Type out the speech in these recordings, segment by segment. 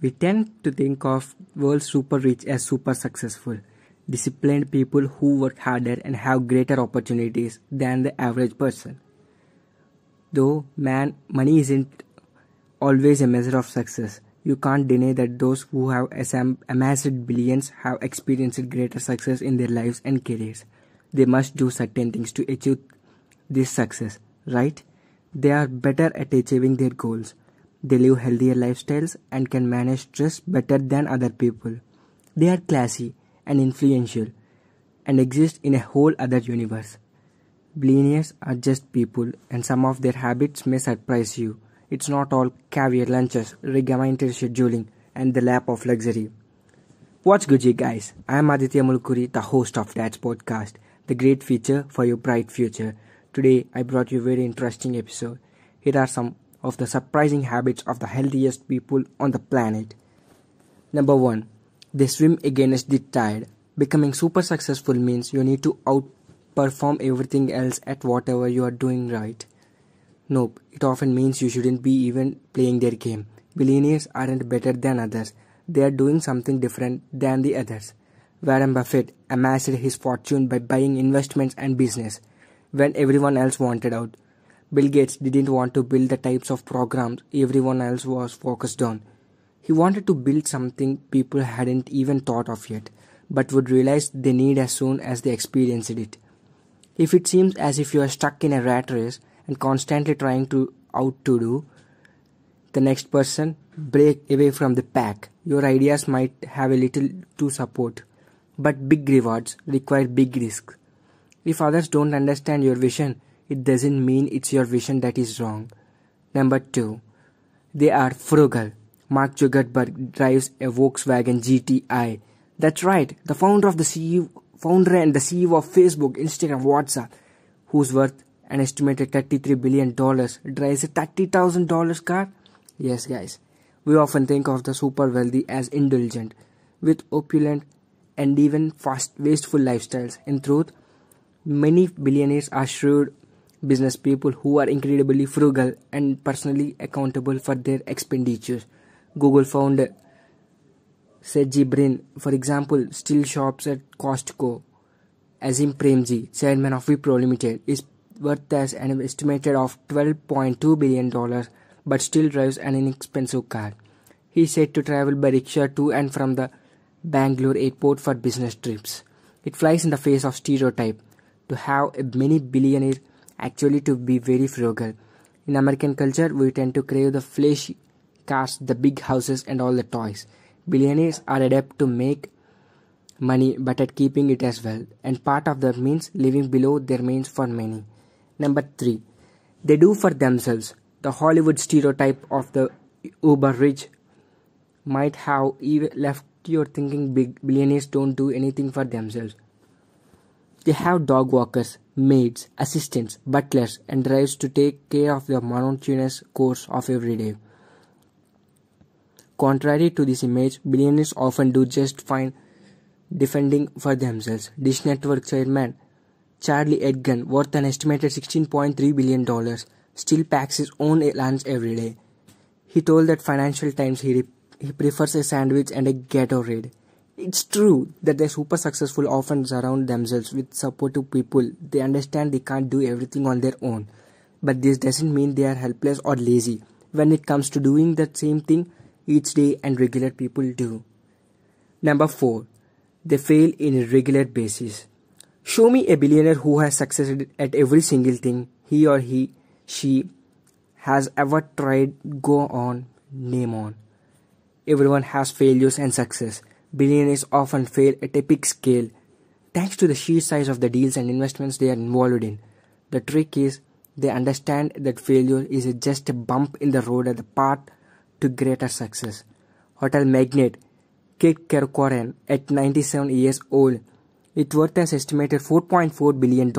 We tend to think of world super rich as super successful, disciplined people who work harder and have greater opportunities than the average person. Though man, money isn't always a measure of success. You can't deny that those who have amassed billions have experienced greater success in their lives and careers. They must do certain things to achieve this success, right? They are better at achieving their goals they live healthier lifestyles and can manage stress better than other people. They are classy and influential and exist in a whole other universe. Billionaires are just people and some of their habits may surprise you. It's not all caviar lunches, regimented scheduling, and the lap of luxury. What's Gucci, guys? I am Aditya Mulkuri, the host of Dad's podcast, the great feature for your bright future. Today, I brought you a very interesting episode. Here are some of the surprising habits of the healthiest people on the planet. Number 1. They swim against the tide. Becoming super successful means you need to outperform everything else at whatever you are doing right. Nope, it often means you shouldn't be even playing their game. Billionaires aren't better than others, they are doing something different than the others. Warren Buffett amassed his fortune by buying investments and business when everyone else wanted out. Bill Gates didn't want to build the types of programs everyone else was focused on. He wanted to build something people hadn't even thought of yet, but would realize they need as soon as they experienced it. If it seems as if you are stuck in a rat race and constantly trying to out to do the next person, break away from the pack. Your ideas might have a little to support, but big rewards require big risks. If others don't understand your vision, it doesn't mean it's your vision that is wrong. Number two, they are frugal. Mark Zuckerberg drives a Volkswagen GTI. That's right, the founder of the CEO, founder and the CEO of Facebook, Instagram, WhatsApp, who's worth an estimated 33 billion dollars, drives a 30,000 dollars car. Yes, guys, we often think of the super wealthy as indulgent, with opulent and even fast wasteful lifestyles. In truth, many billionaires are shrewd business people who are incredibly frugal and personally accountable for their expenditures. Google founder Sergey Brin, for example, still shops at Costco. Azim Premji, chairman of Wipro Limited, is worth as an estimated of $12.2 billion but still drives an inexpensive car. He is said to travel by rickshaw to and from the Bangalore airport for business trips. It flies in the face of stereotype to have a many billionaire actually to be very frugal. In American culture, we tend to crave the flashy cars, the big houses, and all the toys. Billionaires are adept to make money but at keeping it as well, and part of that means living below their means for many. Number three, they do for themselves. The Hollywood stereotype of the uber rich might have even left you thinking big billionaires don't do anything for themselves. They have dog walkers, maids, assistants, butlers, and drives to take care of the monotonous course of every day. Contrary to this image, billionaires often do just fine defending for themselves. Dish Network chairman Charlie Edgan, worth an estimated $16.3 billion, still packs his own lunch every day. He told that Financial Times he, he prefers a sandwich and a ghetto Gatorade it's true that the super successful often surround themselves with supportive people. They understand they can't do everything on their own. But this doesn't mean they are helpless or lazy. When it comes to doing that same thing each day and regular people do. Number 4. They fail in a regular basis. Show me a billionaire who has succeeded at every single thing he or he she has ever tried go on name on. Everyone has failures and success billionaires often fail at a big scale thanks to the sheer size of the deals and investments they are involved in. The trick is they understand that failure is just a bump in the road at the path to greater success. Hotel magnate Kate Kerkoran, at 97 years old, it worth estimated $4.4 billion.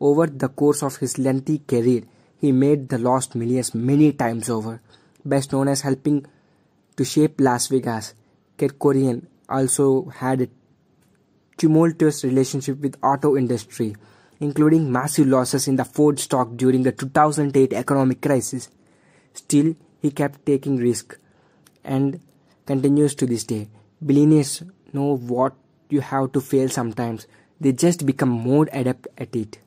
Over the course of his lengthy career, he made the lost millions many times over, best known as helping to shape Las Vegas. Kerkorian also had a tumultuous relationship with auto industry, including massive losses in the Ford stock during the 2008 economic crisis. Still, he kept taking risk and continues to this day. Billionaires know what you have to fail sometimes. They just become more adept at it.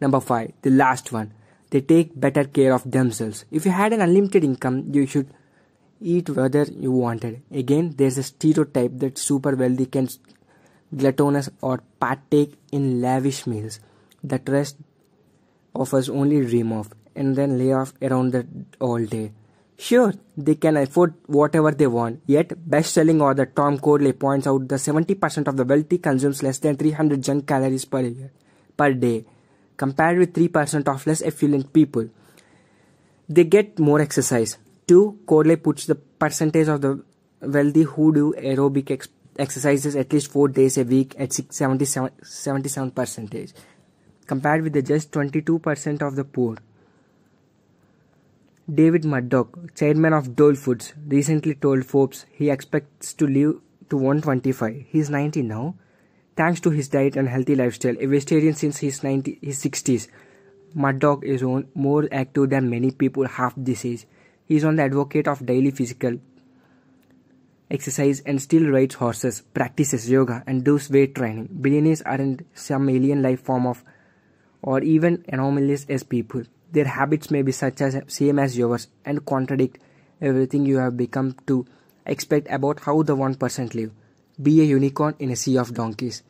Number 5, the last one. They take better care of themselves. If you had an unlimited income, you should eat whether you wanted. Again, there's a stereotype that super wealthy can gluttonous or partake in lavish meals that rest of us only dream of and then lay off around the all day. Sure, they can afford whatever they want, yet best-selling author Tom Corley points out that 70% of the wealthy consumes less than 300 junk calories per year, per day, compared with 3% of less affluent people. They get more exercise, Two correlate puts the percentage of the wealthy who do aerobic ex- exercises at least four days a week at 77 percentage compared with the just 22% of the poor david murdoch chairman of dole foods recently told forbes he expects to live to 125 he's 90 now thanks to his diet and healthy lifestyle a vegetarian since his 90 his 60s murdoch is more active than many people half this age he is on the advocate of daily physical exercise and still rides horses, practices yoga, and does weight training. Billionaires aren't some alien life form of or even anomalies as people. Their habits may be such as same as yours and contradict everything you have become to expect about how the one percent live. Be a unicorn in a sea of donkeys.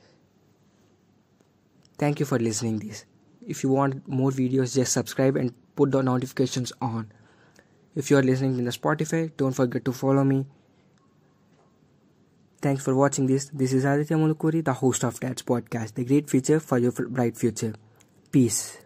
Thank you for listening this. If you want more videos just subscribe and put the notifications on. If you are listening in the Spotify, don't forget to follow me. Thanks for watching this. This is Aditya Mulukuri, the host of Dad's Podcast, the great future for your bright future. Peace.